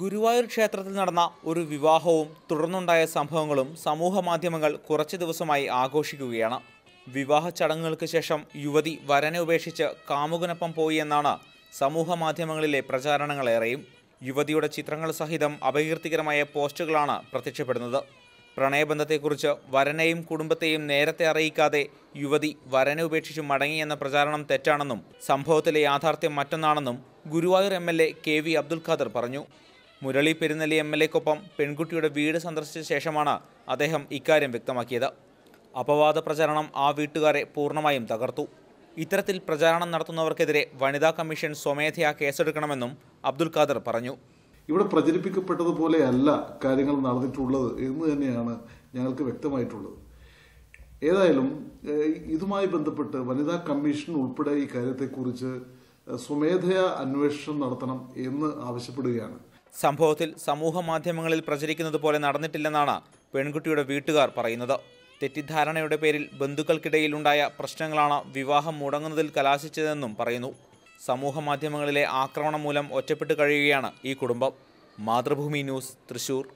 ഗുരുവായൂർ ക്ഷേത്രത്തിൽ നടന്ന ഒരു വിവാഹവും തുടർന്നുണ്ടായ സംഭവങ്ങളും സമൂഹ മാധ്യമങ്ങൾ കുറച്ച് ദിവസമായി ആഘോഷിക്കുകയാണ് വിവാഹ ചടങ്ങുകൾക്ക് ശേഷം യുവതി വരനെ ഉപേക്ഷിച്ച് കാമുകനൊപ്പം പോയി എന്നാണ് സമൂഹ മാധ്യമങ്ങളിലെ പ്രചാരണങ്ങളേറെയും യുവതിയുടെ ചിത്രങ്ങൾ സഹിതം അപകീർത്തികരമായ പോസ്റ്റുകളാണ് പ്രത്യക്ഷപ്പെടുന്നത് പ്രണയബന്ധത്തെക്കുറിച്ച് വരനെയും കുടുംബത്തെയും നേരത്തെ അറിയിക്കാതെ യുവതി വരനെ ഉപേക്ഷിച്ച് മടങ്ങിയെന്ന പ്രചാരണം തെറ്റാണെന്നും സംഭവത്തിലെ യാഥാർത്ഥ്യം മറ്റൊന്നാണെന്നും Guruvayur M L A K V Abdul Khader പറഞ്ഞു മുരളി പെരുന്നലി എം എൽ എക്കൊപ്പം പെൺകുട്ടിയുടെ വീട് സന്ദർശിച്ച ശേഷമാണ് അദ്ദേഹം ഇക്കാര്യം വ്യക്തമാക്കിയത് അപവാദ പ്രചാരണം ആ വീട്ടുകാരെ പൂർണ്ണമായും തകർത്തു ഇത്തരത്തിൽ പ്രചാരണം നടത്തുന്നവർക്കെതിരെ വനിതാ കമ്മീഷൻ സ്വമേധയാ കേസെടുക്കണമെന്നും അബ്ദുൽ ഖാദർ പറഞ്ഞു ഇവിടെ പ്രചരിപ്പിക്കപ്പെട്ടതുപോലെയല്ല കാര്യങ്ങൾ നടന്നിട്ടുള്ളത് എന്ന് തന്നെയാണ് ഞങ്ങൾക്ക് വ്യക്തമായിട്ടുള്ളത് ഏതായാലും ഇതുമായി ബന്ധപ്പെട്ട് വനിതാ കമ്മീഷൻ ഉൾപ്പെടെ ഈ കാര്യത്തെക്കുറിച്ച് സ്വമേധയാ അന്വേഷണം നടത്തണം എന്ന് ആവശ്യപ്പെടുകയാണ് സംഭവത്തിൽ സമൂഹ മാധ്യമങ്ങളിൽ പ്രചരിക്കുന്നത് പോലെ നടന്നിട്ടില്ലെന്നാണ് പെൺകുട്ടിയുടെ വീട്ടുകാർ പറയുന്നത് തെറ്റിദ്ധാരണയുടെ പേരിൽ ബന്ധുക്കൾക്കിടയിലുണ്ടായ പ്രശ്നങ്ങളാണ് വിവാഹം മുടങ്ങുന്നതിൽ കലാശിച്ചതെന്നും പറയുന്നു സമൂഹ മാധ്യമങ്ങളിലെ ആക്രമണം മൂലം ഒറ്റപ്പെട്ടു കഴിയുകയാണ് ഈ കുടുംബം മാതൃഭൂമി ന്യൂസ് തൃശൂർ